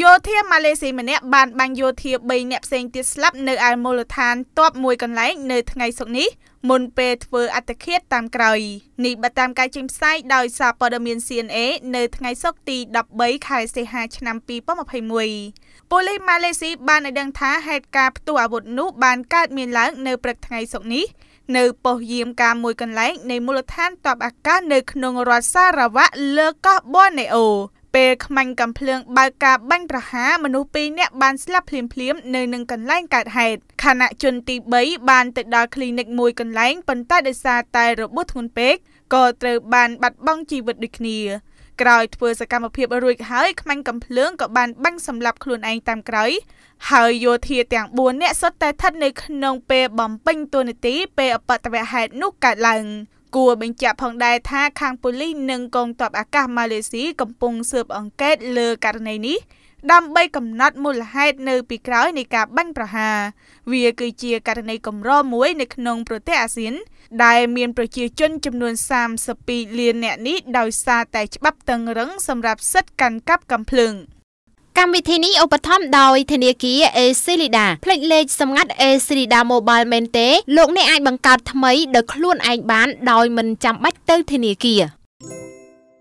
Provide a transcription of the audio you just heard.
យោធាម៉ាឡេស៊ីម្នាក់បានបាញ់យោធា3នាក់ផ្សេងទៀតស្លាប់នៅឯមូលដ្ឋានទ័ពមួយកន្លែងនៅថ្ងៃសុក្រនេះមុនពេលធ្វើអត្តឃាតតាមក្រោយនេះបើតាមការចេញផ្សាយដោយសារព័ត៌មាន CNA នៅថ្ងៃសុក្រទី13ខែសីហាឆ្នាំ2021ប៉ូលីសម៉ាឡេស៊ីបានឲ្យដឹងថាហេតុការណ៍ផ្ទុះអាវុធនោះបានកើតមានឡើងនៅព្រឹកថ្ងៃសុក្រនេះនៅប៉ុស្តិ៍យាមការមួយកន្លែងនៃមូលដ្ឋានទ័ពអាកាសនៅក្នុងរដ្ឋសារ៉ាវ៉ាក់លើកោះប៊នណេអូពេលខ្មាញ់កំភ្លើងបើកការបាញ់ប្រហារមនុស្ស2នាក់បានស្លាប់ភ្លាមៗនៅនឹងកន្លែងកើតហេតុខណៈជនទី3បានទៅដល់គ្លីនិកមួយកន្លែងប៉ុន្តែដោយសារតែរបួសធ្ងន់ពេកក៏ត្រូវបាន បាត់បង់ជីវិតដូចគ្នា ក្រោយធ្វើសកម្មភាពរួចហើយខ្មាញ់កំភ្លើងក៏បានបាញ់សម្លាប់ខ្លួនឯងតាមក្រោយហើយយោធាទាំង4នាក់សុទ្ធតែស្ថិតនៅក្នុង ពេលបំពេញតួនាទី ពេលអបតវហេតុនោះកើតឡើង។គួរបញ្ជាក់ផងដែរថាខាងប៉ូលីសនិងកងទ័ពអាកាសម៉ាឡេស៊ីកំពុងស៊ើបអង្កេតលើករណីនេះ ដើម្បីកំណត់មូលហេតុនៅពីក្រោយនៃការបាញ់ប្រហារវាគឺជាករណីកម្រមួយនៅក្នុងប្រទេសអាស៊ានដែលមានប្រជាជនចំនួន32លាននាក់នេះដោយសារតែច្បាប់តឹងរឹងសម្រាប់សិទ្ធិកាន់កាប់កំភ្លើង។កម្មវិធីនេះឧបត្ថម្ភដោយធនាគារ Acelida ផ្លេចលេខសម្ងាត់ Acelida Mobile មែនទេលោកអ្នកអាចបង្កើតថ្មីដោយខ្លួនឯងបាន ដោយមិនចាំបាច់ទៅធនាគារ